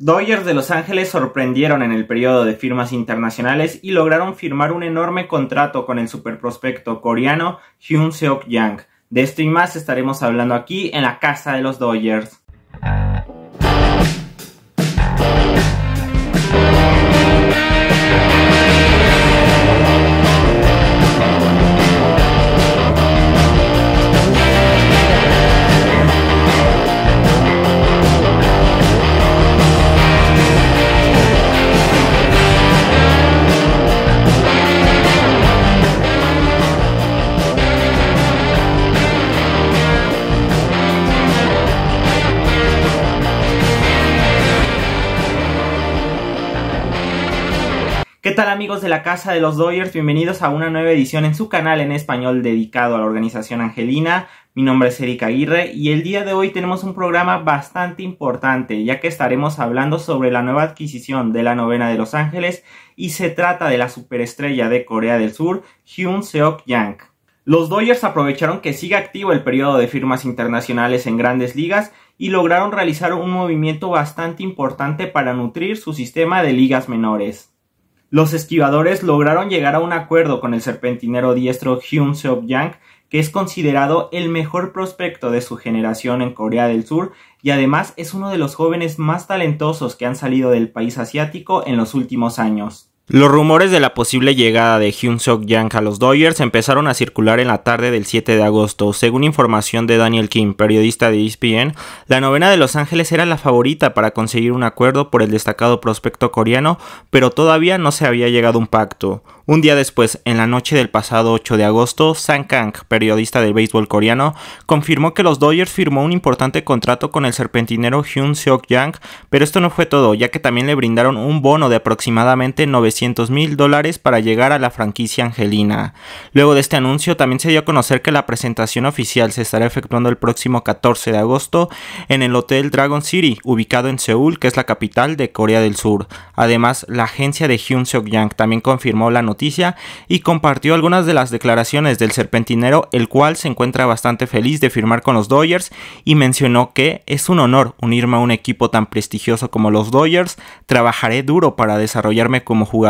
Dodgers de Los Ángeles sorprendieron en el periodo de firmas internacionales y lograron firmar un enorme contrato con el superprospecto coreano Hyun Seok Yang. De esto y más estaremos hablando aquí en la casa de los Dodgers. ¿Qué tal amigos de la Casa de los Doyers? Bienvenidos a una nueva edición en su canal en español dedicado a la organización angelina. Mi nombre es Erika Aguirre y el día de hoy tenemos un programa bastante importante ya que estaremos hablando sobre la nueva adquisición de la novena de Los Ángeles y se trata de la superestrella de Corea del Sur, Hyun Seok Yang. Los Doyers aprovecharon que sigue activo el periodo de firmas internacionales en grandes ligas y lograron realizar un movimiento bastante importante para nutrir su sistema de ligas menores. Los esquivadores lograron llegar a un acuerdo con el serpentinero diestro Hyun Seop yang que es considerado el mejor prospecto de su generación en Corea del Sur y además es uno de los jóvenes más talentosos que han salido del país asiático en los últimos años. Los rumores de la posible llegada de Hyun seok Yang a los Dodgers empezaron a circular en la tarde del 7 de agosto. Según información de Daniel Kim, periodista de ESPN, la novena de Los Ángeles era la favorita para conseguir un acuerdo por el destacado prospecto coreano, pero todavía no se había llegado a un pacto. Un día después, en la noche del pasado 8 de agosto, Sang Kang, periodista del béisbol coreano, confirmó que los Dodgers firmó un importante contrato con el serpentinero Hyun Seok Yang, pero esto no fue todo, ya que también le brindaron un bono de aproximadamente 900 mil dólares para llegar a la franquicia angelina. Luego de este anuncio también se dio a conocer que la presentación oficial se estará efectuando el próximo 14 de agosto en el Hotel Dragon City, ubicado en Seúl, que es la capital de Corea del Sur. Además, la agencia de Hyun Seok Yang también confirmó la noticia y compartió algunas de las declaraciones del serpentinero, el cual se encuentra bastante feliz de firmar con los Dodgers y mencionó que es un honor unirme a un equipo tan prestigioso como los Dodgers, trabajaré duro para desarrollarme como jugador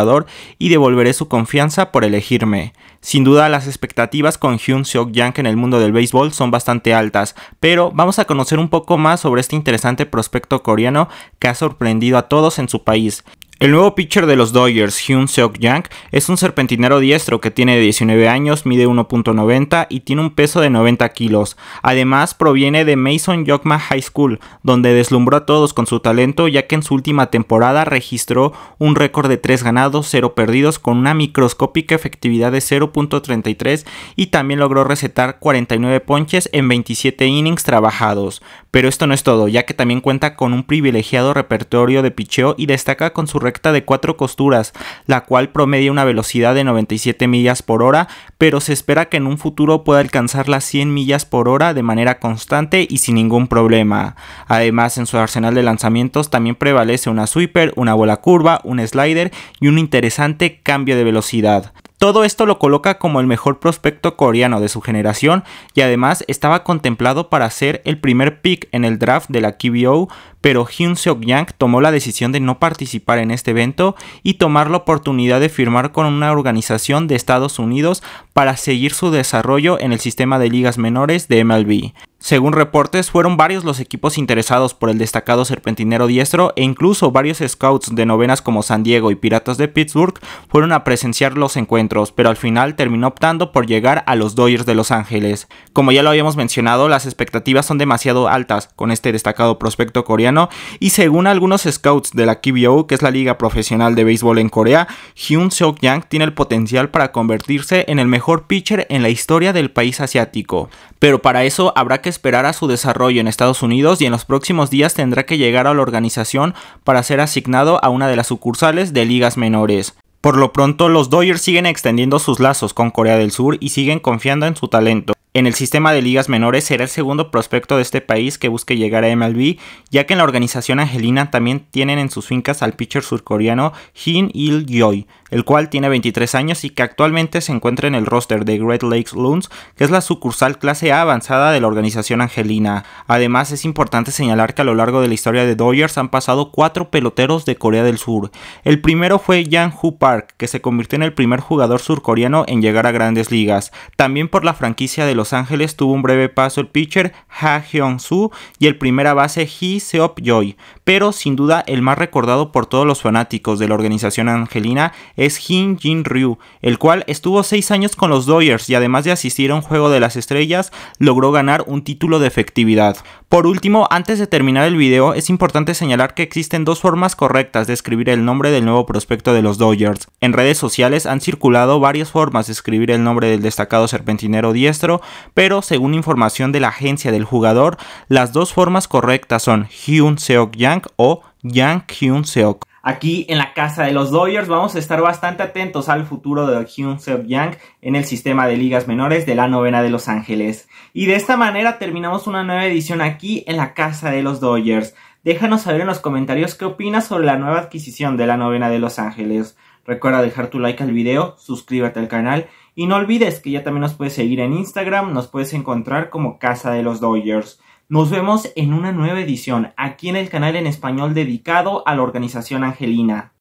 y devolveré su confianza por elegirme. Sin duda las expectativas con Hyun Seok Yang en el mundo del béisbol son bastante altas, pero vamos a conocer un poco más sobre este interesante prospecto coreano que ha sorprendido a todos en su país. El nuevo pitcher de los Dodgers, Hyun Seok Yang, es un serpentinero diestro que tiene 19 años, mide 1.90 y tiene un peso de 90 kilos. Además, proviene de Mason Yokma High School, donde deslumbró a todos con su talento, ya que en su última temporada registró un récord de 3 ganados, 0 perdidos, con una microscópica efectividad de 0.33 y también logró recetar 49 ponches en 27 innings trabajados. Pero esto no es todo, ya que también cuenta con un privilegiado repertorio de picheo y destaca con su recta de cuatro costuras, la cual promedia una velocidad de 97 millas por hora, pero se espera que en un futuro pueda alcanzar las 100 millas por hora de manera constante y sin ningún problema. Además, en su arsenal de lanzamientos también prevalece una sweeper, una bola curva, un slider y un interesante cambio de velocidad. Todo esto lo coloca como el mejor prospecto coreano de su generación y además estaba contemplado para ser el primer pick en el draft de la KBO, pero Hyun Seok Yang tomó la decisión de no participar en este evento y tomar la oportunidad de firmar con una organización de Estados Unidos para seguir su desarrollo en el sistema de ligas menores de MLB. Según reportes, fueron varios los equipos interesados por el destacado serpentinero diestro e incluso varios scouts de novenas como San Diego y Piratas de Pittsburgh fueron a presenciar los encuentros, pero al final terminó optando por llegar a los Dodgers de Los Ángeles. Como ya lo habíamos mencionado, las expectativas son demasiado altas con este destacado prospecto coreano y según algunos scouts de la KBO, que es la liga profesional de béisbol en Corea, Hyun Seok Yang tiene el potencial para convertirse en el mejor pitcher en la historia del país asiático. Pero para eso habrá que esperar a su desarrollo en Estados Unidos y en los próximos días tendrá que llegar a la organización para ser asignado a una de las sucursales de ligas menores. Por lo pronto, los Dodgers siguen extendiendo sus lazos con Corea del Sur y siguen confiando en su talento. En el sistema de ligas menores será el segundo prospecto de este país que busque llegar a MLB, ya que en la organización angelina también tienen en sus fincas al pitcher surcoreano Hin Il Joy, el cual tiene 23 años y que actualmente se encuentra en el roster de Great Lakes Loons, que es la sucursal clase A avanzada de la organización angelina. Además, es importante señalar que a lo largo de la historia de Dodgers han pasado cuatro peloteros de Corea del Sur. El primero fue Yang Hoo Park, que se convirtió en el primer jugador surcoreano en llegar a grandes ligas, también por la franquicia de los Ángeles tuvo un breve paso el pitcher Ha Hyun-soo y el primera base Hee Seop-joy, pero sin duda el más recordado por todos los fanáticos de la organización angelina es Jin Jin-ryu, el cual estuvo 6 años con los Dodgers y además de asistir a un juego de las estrellas, logró ganar un título de efectividad. Por último, antes de terminar el video, es importante señalar que existen dos formas correctas de escribir el nombre del nuevo prospecto de los Dodgers. En redes sociales han circulado varias formas de escribir el nombre del destacado serpentinero diestro, pero según información de la agencia del jugador, las dos formas correctas son Hyun Seok Yang o Yang Hyun Seok. Aquí en la casa de los Dodgers vamos a estar bastante atentos al futuro de Hyun Seok Yang en el sistema de ligas menores de la novena de Los Ángeles. Y de esta manera terminamos una nueva edición aquí en la casa de los Dodgers. Déjanos saber en los comentarios qué opinas sobre la nueva adquisición de la novena de Los Ángeles. Recuerda dejar tu like al video, suscríbete al canal y no olvides que ya también nos puedes seguir en Instagram, nos puedes encontrar como Casa de los Dodgers. Nos vemos en una nueva edición aquí en el canal en español dedicado a la organización angelina.